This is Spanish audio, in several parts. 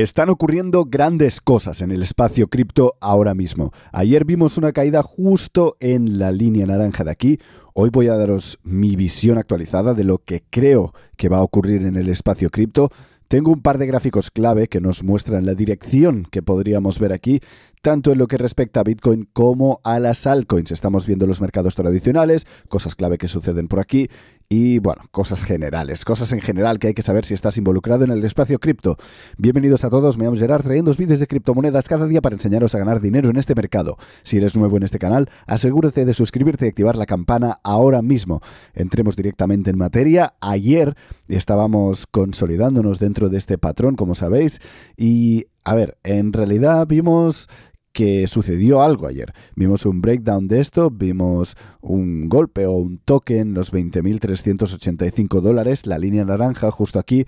Están ocurriendo grandes cosas en el espacio cripto ahora mismo. Ayer vimos una caída justo en la línea naranja de aquí. Hoy voy a daros mi visión actualizada de lo que creo que va a ocurrir en el espacio cripto. Tengo un par de gráficos clave que nos muestran la dirección que podríamos ver aquí, tanto en lo que respecta a Bitcoin como a las altcoins. Estamos viendo los mercados tradicionales, cosas clave que suceden por aquí, y bueno, cosas generales, cosas en general que hay que saber si estás involucrado en el espacio cripto. Bienvenidos a todos, me llamo Gerard, trayendo dos vídeos de criptomonedas cada día para enseñaros a ganar dinero en este mercado. Si eres nuevo en este canal, asegúrate de suscribirte y activar la campana ahora mismo. Entremos directamente en materia. Ayer estábamos consolidándonos dentro de este patrón, como sabéis, y a ver, en realidad vimos que sucedió algo ayer. Vimos un breakdown de esto, vimos un golpe o un toque en los 20.385 dólares, la línea naranja justo aquí.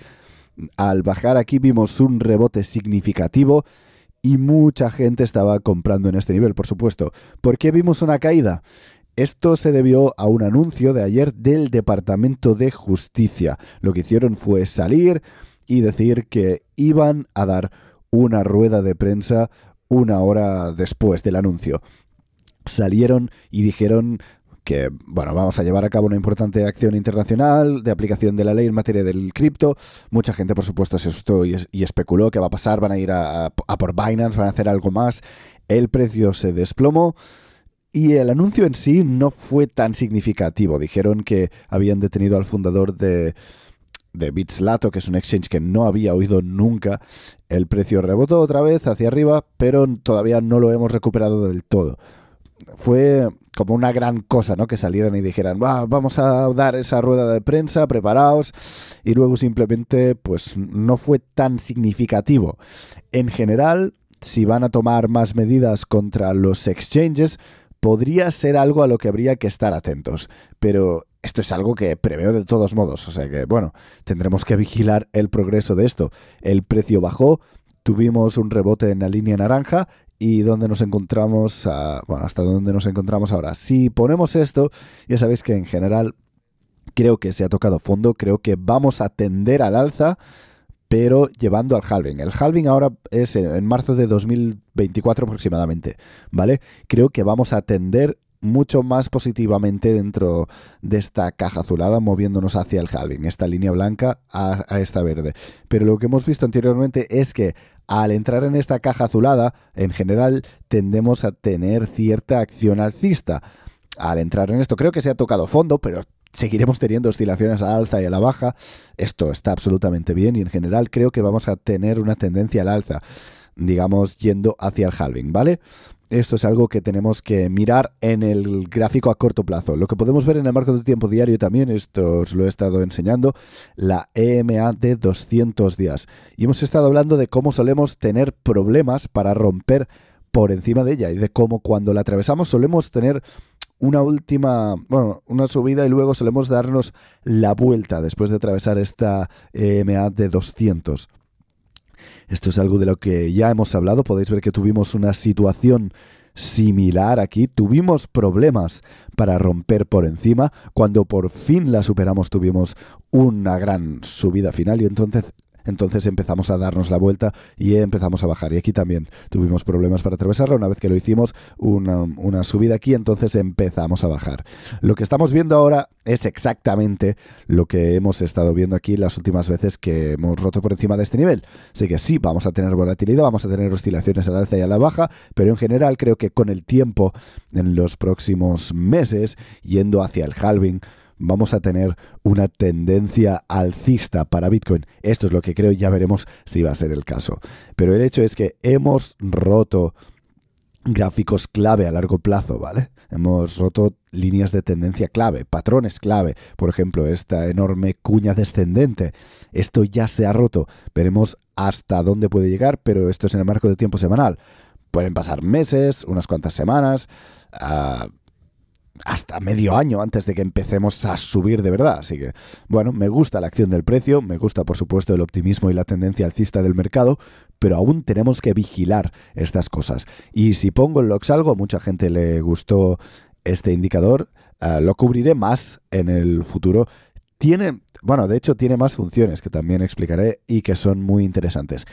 Al bajar aquí vimos un rebote significativo y mucha gente estaba comprando en este nivel, por supuesto. ¿Por qué vimos una caída? Esto se debió a un anuncio de ayer del Departamento de Justicia. Lo que hicieron fue salir y decir que iban a dar una rueda de prensa una hora después del anuncio. Salieron y dijeron que, bueno, vamos a llevar a cabo una importante acción internacional de aplicación de la ley en materia del cripto. Mucha gente, por supuesto, se asustó y, especuló que va a pasar, van a ir a, a por Binance, van a hacer algo más. El precio se desplomó. Y el anuncio en sí no fue tan significativo. Dijeron que habían detenido al fundador de, de Bitslato, que es un exchange que no había oído nunca, el precio rebotó otra vez hacia arriba, pero todavía no lo hemos recuperado del todo. Fue como una gran cosa, ¿no? Que salieran y dijeran, vamos a dar esa rueda de prensa, preparaos. Y luego simplemente, pues no fue tan significativo. En general, si van a tomar más medidas contra los exchanges, podría ser algo a lo que habría que estar atentos, pero esto es algo que preveo de todos modos, o sea que bueno, tendremos que vigilar el progreso de esto. El precio bajó, tuvimos un rebote en la línea naranja y dónde nos encontramos, bueno, hasta dónde nos encontramos ahora. Si ponemos esto, ya sabéis que en general creo que se ha tocado fondo, creo que vamos a tender al alza pero llevando al halving. El halving ahora es en marzo de 2024 aproximadamente, ¿vale? Creo que vamos a tender mucho más positivamente dentro de esta caja azulada, moviéndonos hacia el halving, esta línea blanca a, esta verde. Pero lo que hemos visto anteriormente es que al entrar en esta caja azulada, en general tendemos a tener cierta acción alcista. Al entrar en esto, creo que se ha tocado fondo, pero seguiremos teniendo oscilaciones a la alza y a la baja. Esto está absolutamente bien y en general creo que vamos a tener una tendencia al alza, digamos, yendo hacia el halving, ¿vale? Esto es algo que tenemos que mirar en el gráfico a corto plazo. Lo que podemos ver en el marco de tiempo diario también, esto os lo he estado enseñando, la EMA de 200 días. Y hemos estado hablando de cómo solemos tener problemas para romper por encima de ella y de cómo cuando la atravesamos solemos tener una última, bueno, una subida y luego solemos darnos la vuelta después de atravesar esta EMA eh, de 200. Esto es algo de lo que ya hemos hablado, podéis ver que tuvimos una situación similar aquí. Tuvimos problemas para romper por encima. Cuando por fin la superamos tuvimos una gran subida final y entonces entonces empezamos a darnos la vuelta y empezamos a bajar. Y aquí también tuvimos problemas para atravesarla. Una vez que lo hicimos, una, subida aquí, entonces empezamos a bajar. Lo que estamos viendo ahora es exactamente lo que hemos estado viendo aquí las últimas veces que hemos roto por encima de este nivel. Así que sí, vamos a tener volatilidad, vamos a tener oscilaciones a la alza y a la baja, pero en general creo que con el tiempo, en los próximos meses, yendo hacia el halving, vamos a tener una tendencia alcista para Bitcoin. Esto es lo que creo, y ya veremos si va a ser el caso. Pero el hecho es que hemos roto gráficos clave a largo plazo, ¿vale? Hemos roto líneas de tendencia clave, patrones clave, por ejemplo, esta enorme cuña descendente. Esto ya se ha roto. Veremos hasta dónde puede llegar, pero esto es en el marco de tiempo semanal. Pueden pasar meses, unas cuantas semanas, ah, hasta medio año antes de que empecemos a subir de verdad. Así que, bueno, me gusta la acción del precio, me gusta por supuesto el optimismo y la tendencia alcista del mercado, pero aún tenemos que vigilar estas cosas. Y si pongo el que a mucha gente le gustó este indicador, eh, lo cubriré más en el futuro. Tiene, bueno, de hecho tiene más funciones que también explicaré y que son muy interesantes.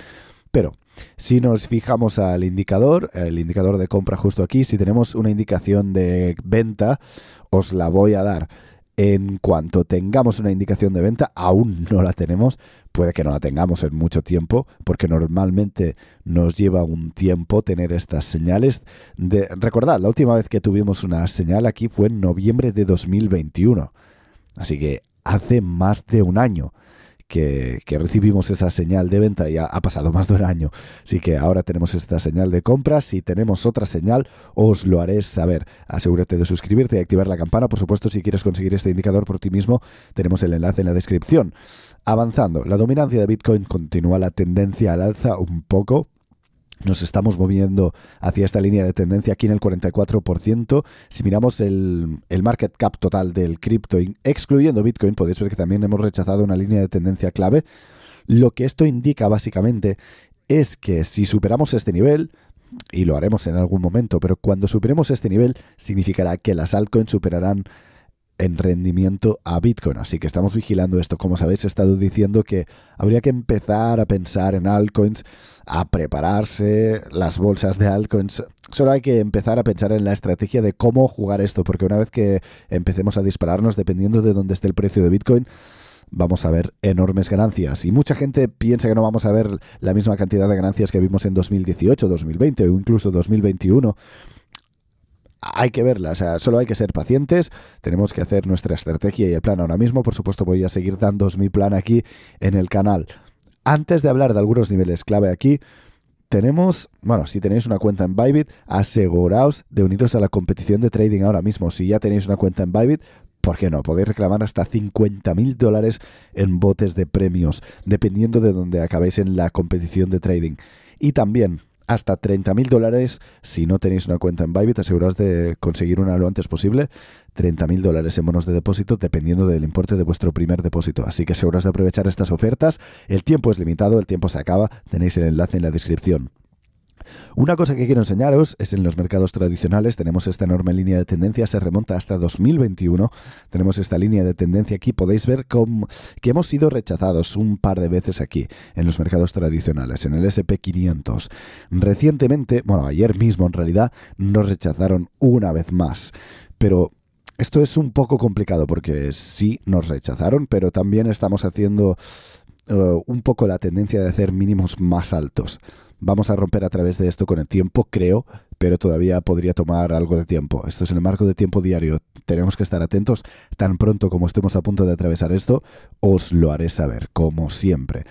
Pero si nos fijamos al indicador, el indicador de compra justo aquí, si tenemos una indicación de venta, os la voy a dar. En cuanto tengamos una indicación de venta, aún no la tenemos, puede que no la tengamos en mucho tiempo, porque normalmente nos lleva un tiempo tener estas señales. recordad, la última vez que tuvimos una señal aquí fue en noviembre de 2021, así que hace más de un año que, recibimos esa señal de venta y ha, ha, pasado más de un año. Así que ahora tenemos esta señal de compra. Si tenemos otra señal, os lo haré saber. Asegúrate de suscribirte y activar la campana. Por supuesto, si quieres conseguir este indicador por ti mismo, tenemos el enlace en la descripción. Avanzando, la dominancia de Bitcoin continúa la tendencia al alza un poco, nos estamos moviendo hacia esta línea de tendencia aquí en el 44%. Si miramos el, market cap total del cripto, excluyendo Bitcoin, podéis ver que también hemos rechazado una línea de tendencia clave. Lo que esto indica básicamente es que si superamos este nivel, y lo haremos en algún momento, pero cuando superemos este nivel significará que las altcoins superarán en rendimiento a Bitcoin. Así que estamos vigilando esto. Como sabéis, he estado diciendo que habría que empezar a pensar en altcoins, a prepararse las bolsas de altcoins. Solo hay que empezar a pensar en la estrategia de cómo jugar esto, porque una vez que empecemos a dispararnos, dependiendo de dónde esté el precio de Bitcoin, vamos a ver enormes ganancias. Y mucha gente piensa que no vamos a ver la misma cantidad de ganancias que vimos en 2018, 2020 o incluso 2021 hay que verla, o sea, solo hay que ser pacientes, tenemos que hacer nuestra estrategia y el plan ahora mismo, por supuesto voy a seguir dando mi plan aquí en el canal. Antes de hablar de algunos niveles clave aquí, tenemos, bueno, si tenéis una cuenta en Bybit, aseguraos de uniros a la competición de trading ahora mismo. Si ya tenéis una cuenta en Bybit, ¿por qué no? Podéis reclamar hasta 50.000 mil dólares en botes de premios, dependiendo de dónde acabéis en la competición de trading. Y también hasta 30.000 dólares. Si no tenéis una cuenta en Bybit, aseguraos de conseguir una lo antes posible. 30.000 dólares en bonos de depósito, dependiendo del importe de vuestro primer depósito. Así que aseguraos de aprovechar estas ofertas. El tiempo es limitado, el tiempo se acaba. Tenéis el enlace en la descripción. Una cosa que quiero enseñaros es en los mercados tradicionales tenemos esta enorme línea de tendencia, se remonta hasta 2021. Tenemos esta línea de tendencia aquí, podéis ver que hemos sido rechazados un par de veces aquí en los mercados tradicionales, en el SP500. Recientemente, bueno, ayer mismo en realidad, nos rechazaron una vez más. Pero esto es un poco complicado porque sí nos rechazaron, pero también estamos haciendo eh, un poco la tendencia de hacer mínimos más altos. Vamos a romper a través de esto con el tiempo, creo, pero todavía podría tomar algo de tiempo. Esto es en el marco de tiempo diario. Tenemos que estar atentos. Tan pronto como estemos a punto de atravesar esto, os lo haré saber, como siempre.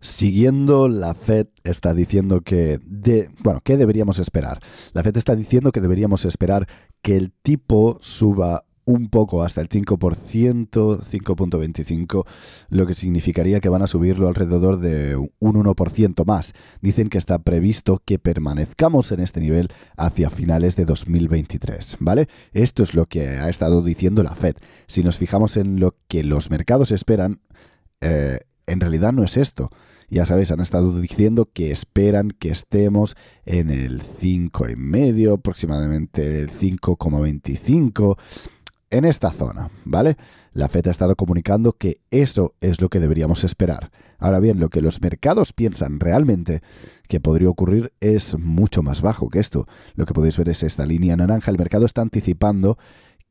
Siguiendo, la FED está diciendo que, de, bueno, ¿qué deberíamos esperar? La FED está diciendo que deberíamos esperar que el tipo suba un poco hasta el 5%, 5.25, lo que significaría que van a subirlo alrededor de un 1% más. Dicen que está previsto que permanezcamos en este nivel hacia finales de 2023, ¿vale? Esto es lo que ha estado diciendo la Fed. Si nos fijamos en lo que los mercados esperan, eh, en realidad no es esto ya sabéis, han estado diciendo que esperan que estemos en el 5,5, aproximadamente el 5,25 en esta zona, ¿vale? La FED ha estado comunicando que eso es lo que deberíamos esperar. Ahora bien, lo que los mercados piensan realmente que podría ocurrir es mucho más bajo que esto. Lo que podéis ver es esta línea naranja. El mercado está anticipando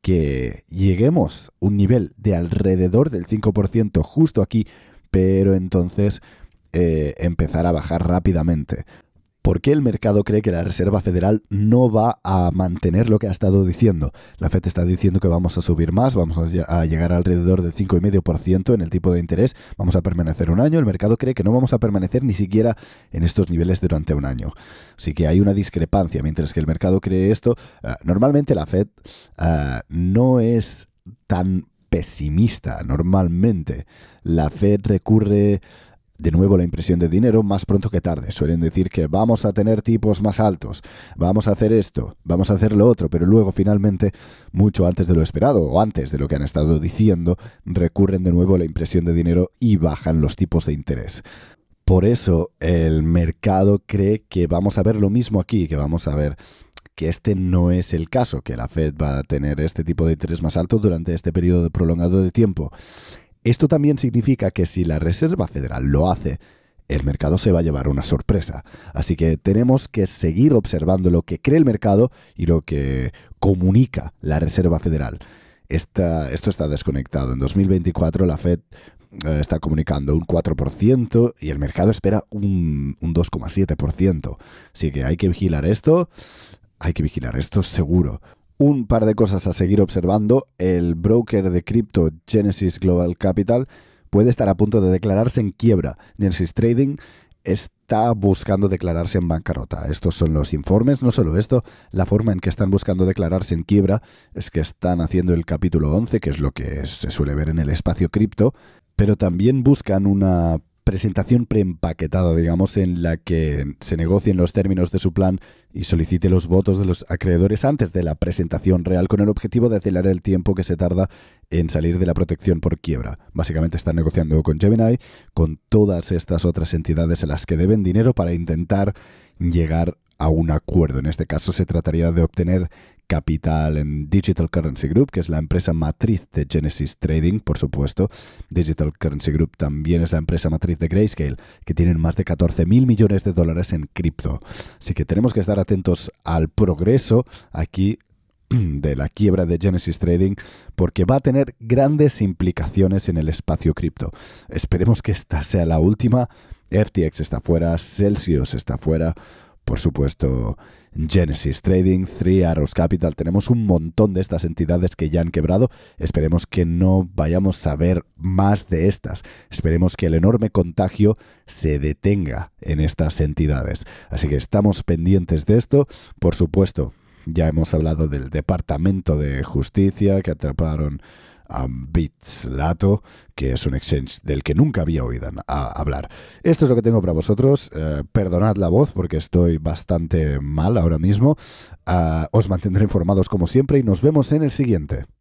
que lleguemos a un nivel de alrededor del 5% justo aquí, pero entonces eh, empezar a bajar rápidamente. ¿Por qué el mercado cree que la Reserva Federal no va a mantener lo que ha estado diciendo? La FED está diciendo que vamos a subir más, vamos a llegar alrededor del 5,5% en el tipo de interés, vamos a permanecer un año, el mercado cree que no vamos a permanecer ni siquiera en estos niveles durante un año. Así que hay una discrepancia, mientras que el mercado cree esto, eh, normalmente la FED eh, no es tan pesimista, normalmente. La FED recurre de nuevo la impresión de dinero más pronto que tarde. Suelen decir que vamos a tener tipos más altos, vamos a hacer esto, vamos a hacer lo otro, pero luego finalmente, mucho antes de lo esperado o antes de lo que han estado diciendo, recurren de nuevo a la impresión de dinero y bajan los tipos de interés. Por eso el mercado cree que vamos a ver lo mismo aquí, que vamos a ver que este no es el caso, que la Fed va a tener este tipo de interés más alto durante este periodo prolongado de tiempo. Esto también significa que si la Reserva Federal lo hace, el mercado se va a llevar una sorpresa. Así que tenemos que seguir observando lo que cree el mercado y lo que comunica la Reserva Federal. esto está desconectado. En 2024 la Fed eh, está comunicando un 4% y el mercado espera un, un 2,7%. Así que hay que vigilar esto. Hay que vigilar esto seguro un par de cosas a seguir observando. El broker de cripto Genesis Global Capital puede estar a punto de declararse en quiebra. Genesis Trading está buscando declararse en bancarrota. Estos son los informes, no solo esto, la forma en que están buscando declararse en quiebra es que están haciendo el capítulo 11, que es lo que se suele ver en el espacio cripto, pero también buscan una presentación preempaquetada, digamos, en la que se negocien los términos de su plan y solicite los votos de los acreedores antes de la presentación real con el objetivo de acelerar el tiempo que se tarda en salir de la protección por quiebra. Básicamente están negociando con Gemini, con todas estas otras entidades a las que deben dinero para intentar llegar a un acuerdo. En este caso se trataría de obtener capital en Digital Currency Group, que es la empresa matriz de Genesis Trading, por supuesto. Digital Currency Group también es la empresa matriz de Grayscale, que tienen más de 14 mil millones de dólares en cripto. Así que tenemos que estar atentos al progreso aquí de la quiebra de Genesis Trading porque va a tener grandes implicaciones en el espacio cripto. Esperemos que esta sea la última. FTX está fuera, Celsius está fuera, por supuesto Genesis Trading, 3, Arrows Capital. Tenemos un montón de estas entidades que ya han quebrado. Esperemos que no vayamos a ver más de estas. Esperemos que el enorme contagio se detenga en estas entidades. Así que estamos pendientes de esto. Por supuesto, ya hemos hablado del Departamento de Justicia que atraparon a Bits Lato, que es un exchange del que nunca había oído hablar. Esto es lo que tengo para vosotros. Eh, perdonad la voz porque estoy bastante mal ahora mismo. Ah, os mantendré informados como siempre y nos vemos en el siguiente.